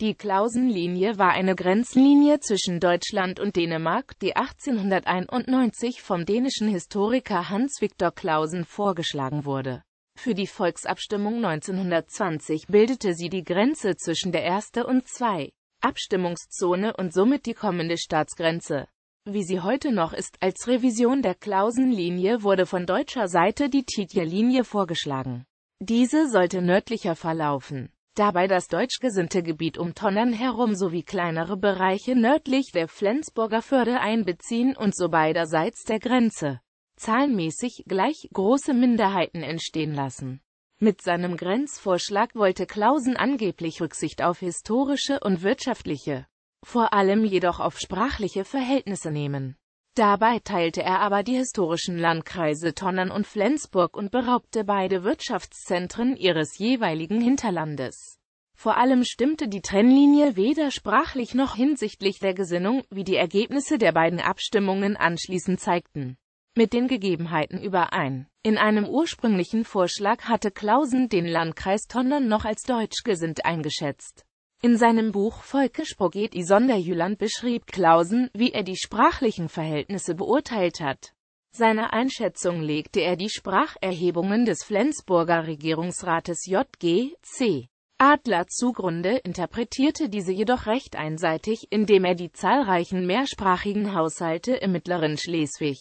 Die Klausenlinie war eine Grenzlinie zwischen Deutschland und Dänemark, die 1891 vom dänischen Historiker Hans-Viktor Klausen vorgeschlagen wurde. Für die Volksabstimmung 1920 bildete sie die Grenze zwischen der erste und zwei Abstimmungszone und somit die kommende Staatsgrenze. Wie sie heute noch ist, als Revision der Klausenlinie wurde von deutscher Seite die Titierlinie vorgeschlagen. Diese sollte nördlicher verlaufen dabei das deutschgesinnte Gebiet um Tonnern herum sowie kleinere Bereiche nördlich der Flensburger Förde einbeziehen und so beiderseits der Grenze zahlenmäßig gleich große Minderheiten entstehen lassen. Mit seinem Grenzvorschlag wollte Klausen angeblich Rücksicht auf historische und wirtschaftliche, vor allem jedoch auf sprachliche Verhältnisse nehmen. Dabei teilte er aber die historischen Landkreise Tonnen und Flensburg und beraubte beide Wirtschaftszentren ihres jeweiligen Hinterlandes. Vor allem stimmte die Trennlinie weder sprachlich noch hinsichtlich der Gesinnung, wie die Ergebnisse der beiden Abstimmungen anschließend zeigten, mit den Gegebenheiten überein. In einem ursprünglichen Vorschlag hatte Clausen den Landkreis Tondern noch als deutsch gesinnt eingeschätzt. In seinem Buch Volkesproget Sonderjüland beschrieb Clausen, wie er die sprachlichen Verhältnisse beurteilt hat. Seiner Einschätzung legte er die Spracherhebungen des Flensburger Regierungsrates J.G.C. Adler zugrunde, interpretierte diese jedoch recht einseitig, indem er die zahlreichen mehrsprachigen Haushalte im mittleren Schleswig,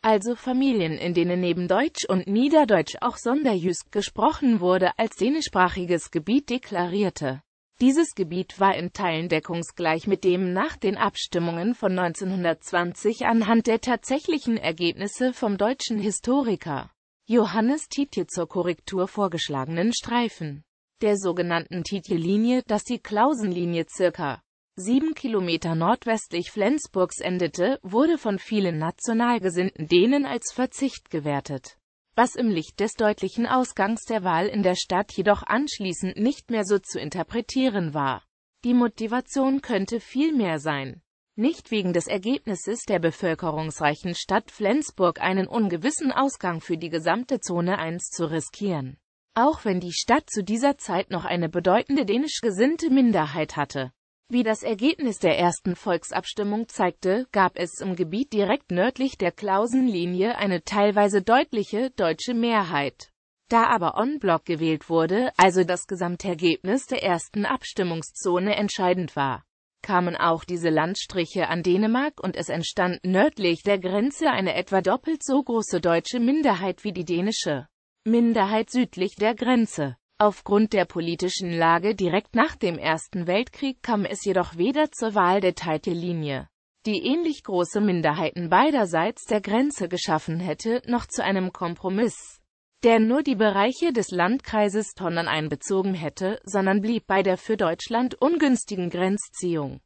also Familien, in denen neben Deutsch und Niederdeutsch auch Sonderjüsk gesprochen wurde, als dänischsprachiges Gebiet deklarierte dieses Gebiet war in Teilen deckungsgleich mit dem nach den Abstimmungen von 1920 anhand der tatsächlichen Ergebnisse vom deutschen Historiker Johannes Tietje zur Korrektur vorgeschlagenen Streifen der sogenannten Tietje-Linie, dass die Klausenlinie circa sieben Kilometer nordwestlich Flensburgs endete, wurde von vielen nationalgesinnten Gesinnten Dänen als Verzicht gewertet was im Licht des deutlichen Ausgangs der Wahl in der Stadt jedoch anschließend nicht mehr so zu interpretieren war. Die Motivation könnte viel mehr sein. Nicht wegen des Ergebnisses der bevölkerungsreichen Stadt Flensburg einen ungewissen Ausgang für die gesamte Zone 1 zu riskieren. Auch wenn die Stadt zu dieser Zeit noch eine bedeutende dänisch gesinnte Minderheit hatte wie das Ergebnis der ersten Volksabstimmung zeigte, gab es im Gebiet direkt nördlich der Klausenlinie eine teilweise deutliche deutsche Mehrheit. Da aber on Block gewählt wurde, also das Gesamtergebnis der ersten Abstimmungszone entscheidend war, kamen auch diese Landstriche an Dänemark und es entstand nördlich der Grenze eine etwa doppelt so große deutsche Minderheit wie die dänische Minderheit südlich der Grenze. Aufgrund der politischen Lage direkt nach dem Ersten Weltkrieg kam es jedoch weder zur Wahl der Teitellinie, die ähnlich große Minderheiten beiderseits der Grenze geschaffen hätte, noch zu einem Kompromiss, der nur die Bereiche des Landkreises Tonnen einbezogen hätte, sondern blieb bei der für Deutschland ungünstigen Grenzziehung.